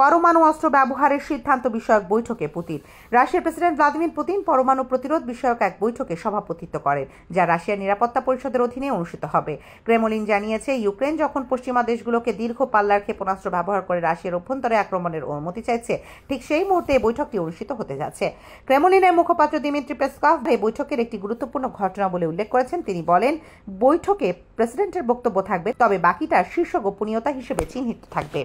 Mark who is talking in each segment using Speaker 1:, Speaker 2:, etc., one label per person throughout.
Speaker 1: পরমাণু অস্ত্র ব্যবহারের সিদ্ধান্ত বিষয়ক বৈঠকে পুতিন রাশিয়ার প্রেসিডেন্ট ভ্লাদিমির পুতিন পরমাণু প্রতিরোধ বিষয়ক এক বৈঠকে সভাপতিত্ব করেন যা রাশিয়ার নিরাপত্তা পরিষদের অধীনে অনুষ্ঠিত হবে ক্রেমলিন জানিয়েছে ইউক্রেন যখন পশ্চিমা দেশগুলোকে দীর্ঘ পাল্লার ক্ষেপণাস্ত্র ব্যবহার করে রাশিয়ার অভ্যন্তরে আক্রমণের অনুমতি চাইছে ঠিক সেই মুহূর্তে এই বৈঠকটি অনুষ্ঠিত হতে যাচ্ছে ক্রেমলিনের মুখপাত্র দিমিত্রি পেসকভ এই বৈঠকের একটি গুরুত্বপূর্ণ ঘটনা বলে উল্লেখ করেছেন তিনি বলেন বৈঠকে প্রেসিডেন্টের বক্তব্য থাকবে তবে বাকিটা শীর্ষ গোপনীয়তা হিসেবে চিহ্নিত থাকবে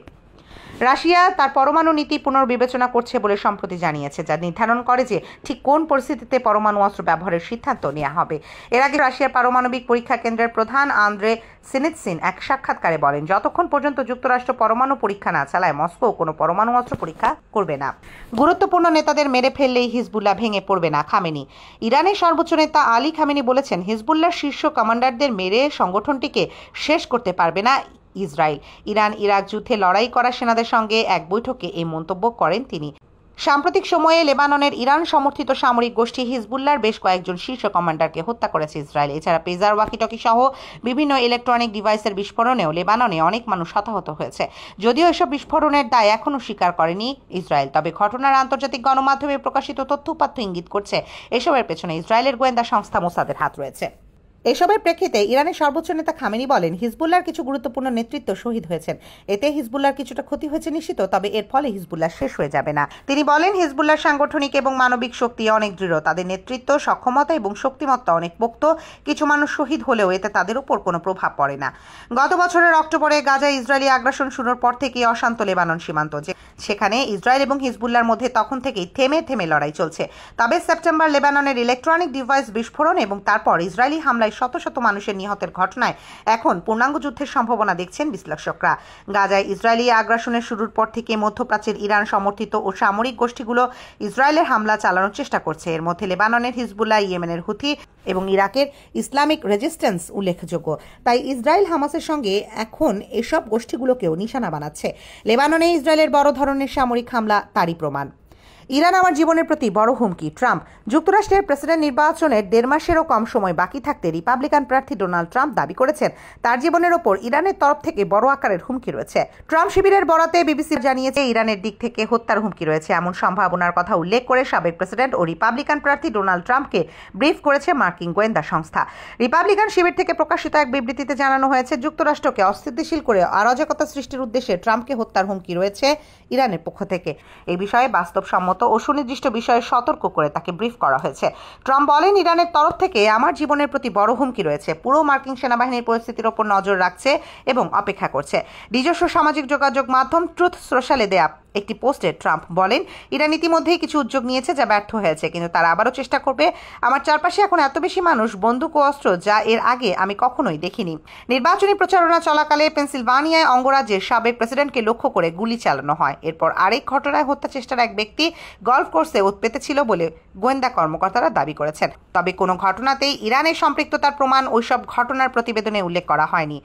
Speaker 1: রাশিয়া তার পরমাণু নীতি পুনর্বিবেচনা করছে বলে সম্প্রতি জানিয়েছে যা নির্ধারণ করে যে ঠিক কোন পরিস্থিতিতে পরমাণু অস্ত্র ব্যবহারের সিদ্ধান্ত নেওয়া হবে এর আগে রাশিয়ার পারমাণবিক পরীক্ষা কেন্দ্রের প্রধান আন্দ্রে সিনিৎসিন এক সাক্ষাৎকারে বলেন যতক্ষণ পর্যন্ত যুক্তরাষ্ট্র পরমাণু পরীক্ষা না চালায় মস্কো কোনো পরমাণু অস্ত্র পরীক্ষা করবে না গুরুত্বপূর্ণ নেতাদের মেরে ফেললেই হিজবুল্লাহ ভেঙে পড়বে না খামেনি ইরানের সর্বোচ্চ নেতা আলী খামেনি বলেছেন হিজবুল্লাহ শীর্ষ কমান্ডারদের মেরে সংগঠনটিকে শেষ করতে পারবে না ইসরায়েল ইরান ইরাক যুদ্ধে লড়াই করা সেনাদের সঙ্গে এক বৈঠকে এই মন্তব্য করেন তিনি সাম্প্রতিক সময়ে লেবাননের ইরান সমর্থিত সামরিক গোষ্ঠী হিজবুল্লার বেশ কয়েকজন শীর্ষ কমান্ডারকে হত্যা করেছে ইসরায়েল এছাড়া পেজার ওয়াকিটকি সহ বিভিন্ন ইলেকট্রনিক ডিভাইসের বিস্ফোরণেও লেবাননে অনেক মানুষ হতাহত হয়েছে যদিও এসব বিস্ফোরণের দায় এখনও স্বীকার করেনি ইসরায়েল তবে ঘটনার আন্তর্জাতিক গণমাধ্যমে প্রকাশিত তথ্য উপাত্য ইঙ্গিত করছে এসবের পেছনে ইসরায়েলের গোয়েন্দা সংস্থা মোসাদের হাত রয়েছে এসবের প্রেক্ষিতে ইরানের সর্বোচ্চ নেতা খামেনি বলেন হিজবুল্লার কিছু গুরুত্বপূর্ণ নেতৃত্ব শহীদ হয়েছেন এতে হিজবুল্লার কিছুটা ক্ষতি হয়েছে নিশ্চিত তবে এর ফলে হিজবুল্লাহ শেষ হয়ে যাবে না তিনি বলেন হিজবুল্লার সাংগঠনিক এবং মানবিক শক্তি অনেক দৃঢ় তাদের নেতৃত্ব সক্ষমতা এবং শক্তিমত্তা অনেক পোক্ত কিছু মানুষ শহীদ হলেও এতে তাদের উপর কোনো প্রভাব পড়ে না গত বছরের অক্টোবরে গাজা ইসরায়েলি আগ্রাসন শুরুর পর থেকে অশান্ত লেবানন সীমান্ত যে সেখানে ইসরায়েল এবং হিজবুল্লার মধ্যে তখন থেকেই থেমে থেমে লড়াই চলছে তবে সেপ্টেম্বর লেবাননের ইলেকট্রনিক ডিভাইস বিস্ফোরণ এবং তারপর ইসরায়েলি হামলায় শত শত মানুষের নিহতের ঘটনায় এখন পূর্ণাঙ্গ যুদ্ধের সম্ভাবনা দেখছেন বিশ্লেষকরা গাজায় ইসরায়েলি আগ্রাসনের শুরুর পর থেকে মধ্যপ্রাচ্যের ইরান সমর্থিত ও সামরিক গোষ্ঠীগুলো ইসরায়েলের হামলা চালানোর চেষ্টা করছে এর মধ্যে লেবাননের হিজবুল্লাহ ইয়েমেনের হুথি এবং ইরাকের ইসলামিক রেজিস্ট্যান্স উল্লেখযোগ্য তাই ইসরায়েল হামাসের সঙ্গে এখন এসব গোষ্ঠীগুলোকেও নিশানা বানাচ্ছে লেবাননে ইসরায়েলের বড় ধরনের ধরনের সামরিক হামলা তারই প্রমাণ ইরান আমার জীবনের প্রতি বড় হুমকি ট্রাম্প যুক্তরাষ্ট্রের প্রেসিডেন্ট নির্বাচনের দেড় মাসেরও কম সময় বাকি থাকতে রিপাবলিকান প্রার্থী ডোনাল্ড ট্রাম্প দাবি করেছেন তার জীবনের ওপর ইরানের তরফ থেকে বড় আকারের হুমকি রয়েছে ট্রাম্প শিবিরের বরাতে বিবিসি জানিয়েছে ইরানের দিক থেকে হত্যার হুমকি রয়েছে এমন সম্ভাবনার কথা উল্লেখ করে সাবেক প্রেসিডেন্ট ও রিপাবলিকান প্রার্থী ডোনাল্ড ট্রাম্পকে ব্রিফ করেছে মার্কিন গোয়েন্দা সংস্থা রিপাবলিকান শিবির থেকে প্রকাশিত এক বিবৃতিতে জানানো হয়েছে যুক্তরাষ্ট্রকে অস্থিতিশীল করে অরাজকতা সৃষ্টির উদ্দেশ্যে ট্রাম্পকে হত্যার হুমকি রয়েছে ইরানের পক্ষ থেকে এ বিষয়ে বাস্তবসম্মত মতো ও সুনির্দিষ্ট বিষয়ে সতর্ক করে তাকে ব্রিফ করা হয়েছে ট্রাম্প বলেন ইরানের তরফ থেকে আমার জীবনের প্রতি বড় হুমকি রয়েছে পুরো মার্কিন সেনাবাহিনীর পরিস্থিতির ওপর নজর রাখছে এবং অপেক্ষা করছে নিজস্ব সামাজিক যোগাযোগ মাধ্যম ট্রুথ সোশ্যালে দেয়া একটি পোস্টে ট্রাম্প বলেন ইরান ইতিমধ্যেই কিছু উদ্যোগ নিয়েছে যা ব্যর্থ হয়েছে কিন্তু তারা আবারও চেষ্টা করবে আমার চারপাশে এখন এত বেশি মানুষ বন্দুক ও অস্ত্র যা এর আগে আমি কখনোই দেখিনি নির্বাচনী প্রচারণা চলাকালে পেনসিলভানিয়ায় অঙ্গরাজ্যের সাবেক প্রেসিডেন্টকে লক্ষ্য করে গুলি চালানো হয় এরপর আরেক ঘটনায় হত্যা চেষ্টার এক ব্যক্তি গল্ফ কোর্সে উৎপেতে ছিল বলে গোয়েন্দা কর্মকর্তারা দাবি করেছেন তবে কোনো ঘটনাতেই ইরানের সম্পৃক্ততার প্রমাণ ওইসব ঘটনার প্রতিবেদনে উল্লেখ করা হয়নি